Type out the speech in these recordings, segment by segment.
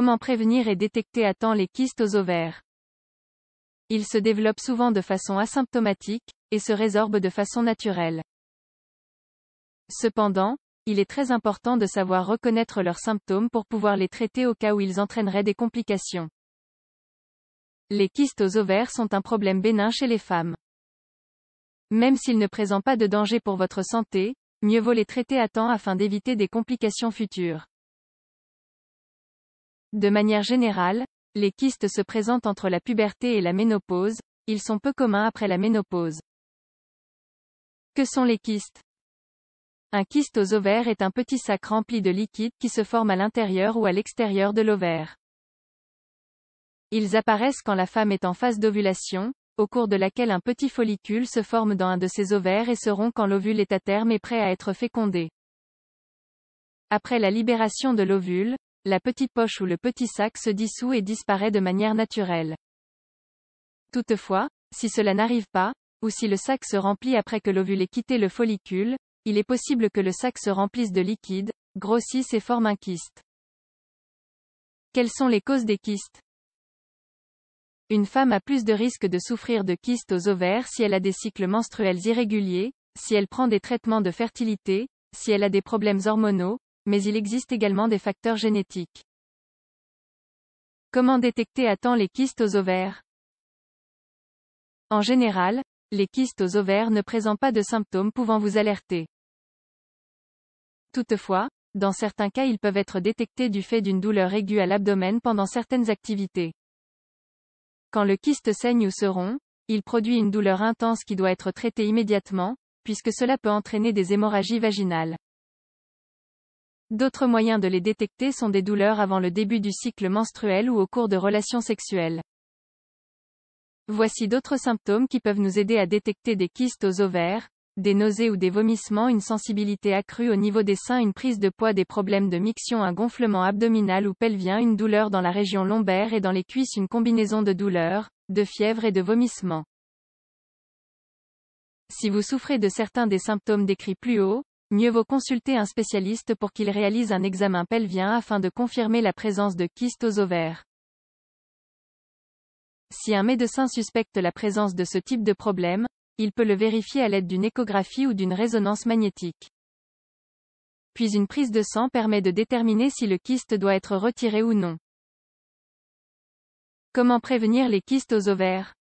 Comment prévenir et détecter à temps les kystes aux ovaires Ils se développent souvent de façon asymptomatique, et se résorbent de façon naturelle. Cependant, il est très important de savoir reconnaître leurs symptômes pour pouvoir les traiter au cas où ils entraîneraient des complications. Les kystes aux ovaires sont un problème bénin chez les femmes. Même s'ils ne présentent pas de danger pour votre santé, mieux vaut les traiter à temps afin d'éviter des complications futures. De manière générale, les kystes se présentent entre la puberté et la ménopause, ils sont peu communs après la ménopause. Que sont les kystes Un kyste aux ovaires est un petit sac rempli de liquide qui se forme à l'intérieur ou à l'extérieur de l'ovaire. Ils apparaissent quand la femme est en phase d'ovulation, au cours de laquelle un petit follicule se forme dans un de ses ovaires et se rompt quand l'ovule est à terme et prêt à être fécondé. Après la libération de l'ovule, la petite poche ou le petit sac se dissout et disparaît de manière naturelle. Toutefois, si cela n'arrive pas, ou si le sac se remplit après que l'ovule ait quitté le follicule, il est possible que le sac se remplisse de liquide, grossisse et forme un kyste. Quelles sont les causes des kystes Une femme a plus de risques de souffrir de kystes aux ovaires si elle a des cycles menstruels irréguliers, si elle prend des traitements de fertilité, si elle a des problèmes hormonaux, mais il existe également des facteurs génétiques. Comment détecter à temps les kystes aux ovaires En général, les kystes aux ovaires ne présentent pas de symptômes pouvant vous alerter. Toutefois, dans certains cas ils peuvent être détectés du fait d'une douleur aiguë à l'abdomen pendant certaines activités. Quand le kyste saigne ou se rompt, il produit une douleur intense qui doit être traitée immédiatement, puisque cela peut entraîner des hémorragies vaginales. D'autres moyens de les détecter sont des douleurs avant le début du cycle menstruel ou au cours de relations sexuelles. Voici d'autres symptômes qui peuvent nous aider à détecter des kystes aux ovaires, des nausées ou des vomissements, une sensibilité accrue au niveau des seins, une prise de poids, des problèmes de miction, un gonflement abdominal ou pelvien, une douleur dans la région lombaire et dans les cuisses, une combinaison de douleurs, de fièvre et de vomissements. Si vous souffrez de certains des symptômes décrits plus haut, Mieux vaut consulter un spécialiste pour qu'il réalise un examen pelvien afin de confirmer la présence de kystes aux ovaires. Si un médecin suspecte la présence de ce type de problème, il peut le vérifier à l'aide d'une échographie ou d'une résonance magnétique. Puis une prise de sang permet de déterminer si le kyste doit être retiré ou non. Comment prévenir les kystes aux ovaires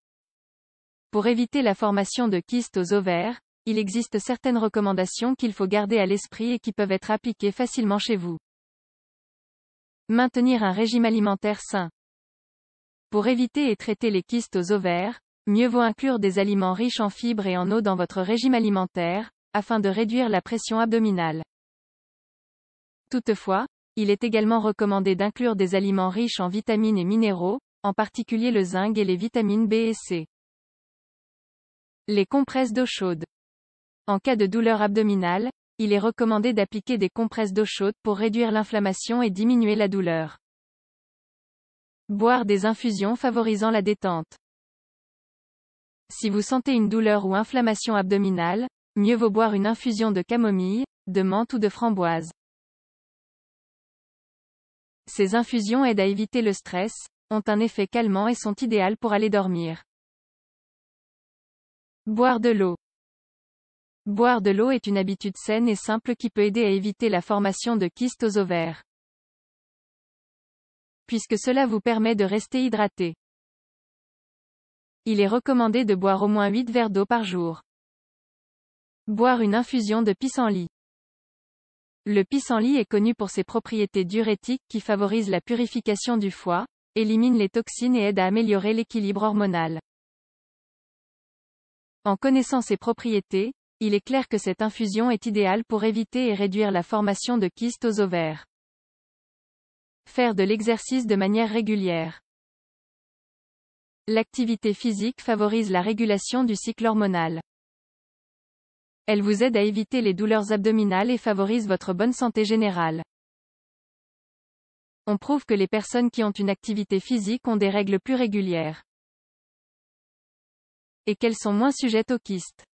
Pour éviter la formation de kystes aux ovaires, il existe certaines recommandations qu'il faut garder à l'esprit et qui peuvent être appliquées facilement chez vous. Maintenir un régime alimentaire sain. Pour éviter et traiter les kystes aux ovaires, mieux vaut inclure des aliments riches en fibres et en eau dans votre régime alimentaire, afin de réduire la pression abdominale. Toutefois, il est également recommandé d'inclure des aliments riches en vitamines et minéraux, en particulier le zinc et les vitamines B et C. Les compresses d'eau chaude. En cas de douleur abdominale, il est recommandé d'appliquer des compresses d'eau chaude pour réduire l'inflammation et diminuer la douleur. Boire des infusions favorisant la détente. Si vous sentez une douleur ou inflammation abdominale, mieux vaut boire une infusion de camomille, de menthe ou de framboise. Ces infusions aident à éviter le stress, ont un effet calmant et sont idéales pour aller dormir. Boire de l'eau. Boire de l'eau est une habitude saine et simple qui peut aider à éviter la formation de kystes aux ovaires. Puisque cela vous permet de rester hydraté. Il est recommandé de boire au moins 8 verres d'eau par jour. Boire une infusion de pissenlit. Le pissenlit est connu pour ses propriétés diurétiques qui favorisent la purification du foie, éliminent les toxines et aident à améliorer l'équilibre hormonal. En connaissant ses propriétés, il est clair que cette infusion est idéale pour éviter et réduire la formation de kystes aux ovaires. Faire de l'exercice de manière régulière. L'activité physique favorise la régulation du cycle hormonal. Elle vous aide à éviter les douleurs abdominales et favorise votre bonne santé générale. On prouve que les personnes qui ont une activité physique ont des règles plus régulières et qu'elles sont moins sujettes aux kystes.